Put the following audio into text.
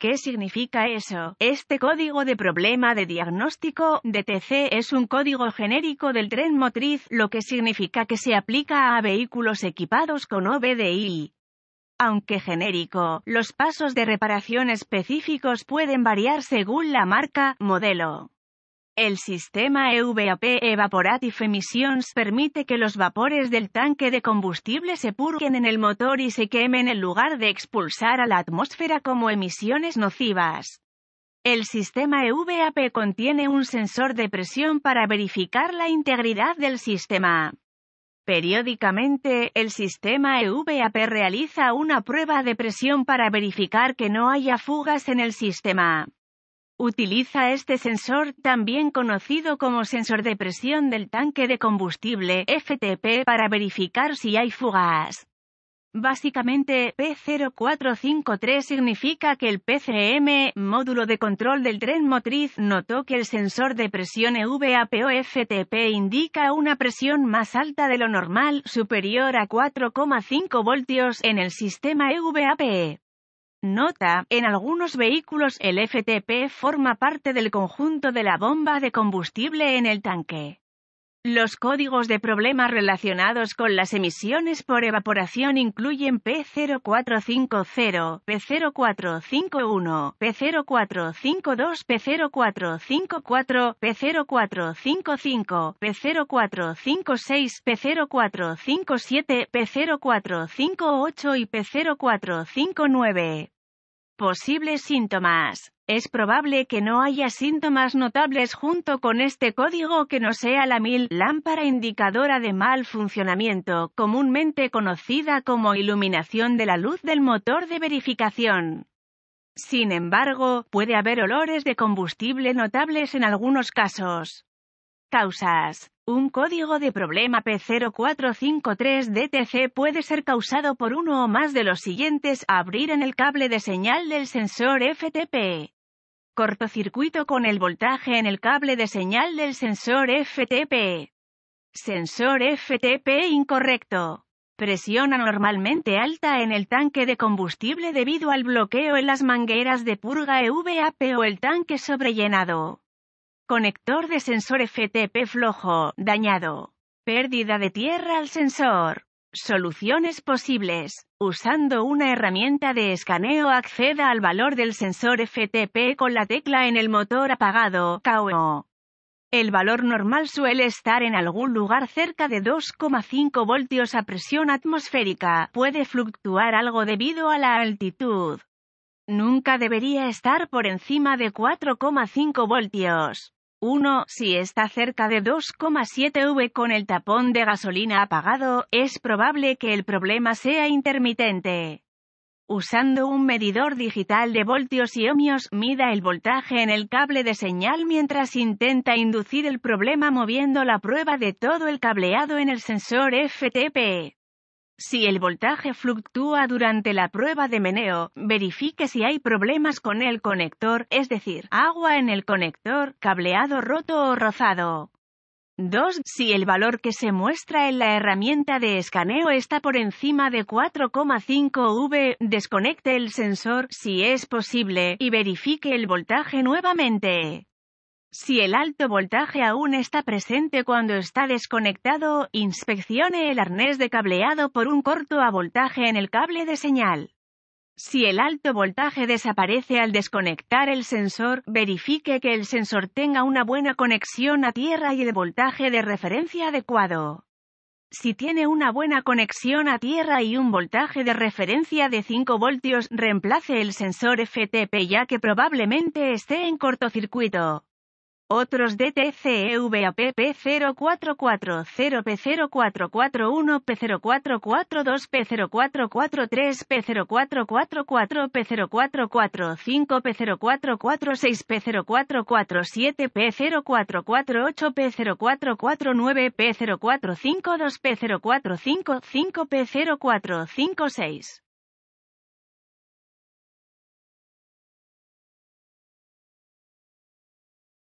¿Qué significa eso? Este código de problema de diagnóstico DTC es un código genérico del tren motriz, lo que significa que se aplica a vehículos equipados con OBDI. Aunque genérico, los pasos de reparación específicos pueden variar según la marca, modelo, el sistema EVAP Evaporative Emissions permite que los vapores del tanque de combustible se purguen en el motor y se quemen en lugar de expulsar a la atmósfera como emisiones nocivas. El sistema EVAP contiene un sensor de presión para verificar la integridad del sistema. Periódicamente, el sistema EVAP realiza una prueba de presión para verificar que no haya fugas en el sistema. Utiliza este sensor, también conocido como sensor de presión del tanque de combustible FTP, para verificar si hay fugas. Básicamente, P0453 significa que el PCM, módulo de control del tren motriz, notó que el sensor de presión e o ftp indica una presión más alta de lo normal, superior a 4,5 voltios en el sistema EVAP. Nota, en algunos vehículos el FTP forma parte del conjunto de la bomba de combustible en el tanque. Los códigos de problemas relacionados con las emisiones por evaporación incluyen P0450, P0451, P0452, P0454, P0455, P0456, P0457, P0458 y P0459. Posibles síntomas. Es probable que no haya síntomas notables junto con este código que no sea la mil lámpara indicadora de mal funcionamiento, comúnmente conocida como iluminación de la luz del motor de verificación. Sin embargo, puede haber olores de combustible notables en algunos casos. Causas. Un código de problema P0453DTC puede ser causado por uno o más de los siguientes abrir en el cable de señal del sensor FTP. Cortocircuito con el voltaje en el cable de señal del sensor FTP. Sensor FTP incorrecto. Presión anormalmente alta en el tanque de combustible debido al bloqueo en las mangueras de purga EVAP o el tanque sobrellenado. Conector de sensor FTP flojo, dañado. Pérdida de tierra al sensor. Soluciones posibles. Usando una herramienta de escaneo acceda al valor del sensor FTP con la tecla en el motor apagado, e. El valor normal suele estar en algún lugar cerca de 2,5 voltios a presión atmosférica. Puede fluctuar algo debido a la altitud. Nunca debería estar por encima de 4,5 voltios. 1. Si está cerca de 2,7 V con el tapón de gasolina apagado, es probable que el problema sea intermitente. Usando un medidor digital de voltios y ohmios, mida el voltaje en el cable de señal mientras intenta inducir el problema moviendo la prueba de todo el cableado en el sensor FTP. Si el voltaje fluctúa durante la prueba de meneo, verifique si hay problemas con el conector, es decir, agua en el conector, cableado roto o rozado. 2. Si el valor que se muestra en la herramienta de escaneo está por encima de 4,5 V, desconecte el sensor si es posible y verifique el voltaje nuevamente. Si el alto voltaje aún está presente cuando está desconectado, inspeccione el arnés de cableado por un corto a voltaje en el cable de señal. Si el alto voltaje desaparece al desconectar el sensor, verifique que el sensor tenga una buena conexión a tierra y el voltaje de referencia adecuado. Si tiene una buena conexión a tierra y un voltaje de referencia de 5 voltios, reemplace el sensor FTP ya que probablemente esté en cortocircuito. Otros DTCEVAPP0440, P0441, P0442, P0443, P0444, P0445, P0446, P0447, P0448, P0449, P0452, P0455, P0456.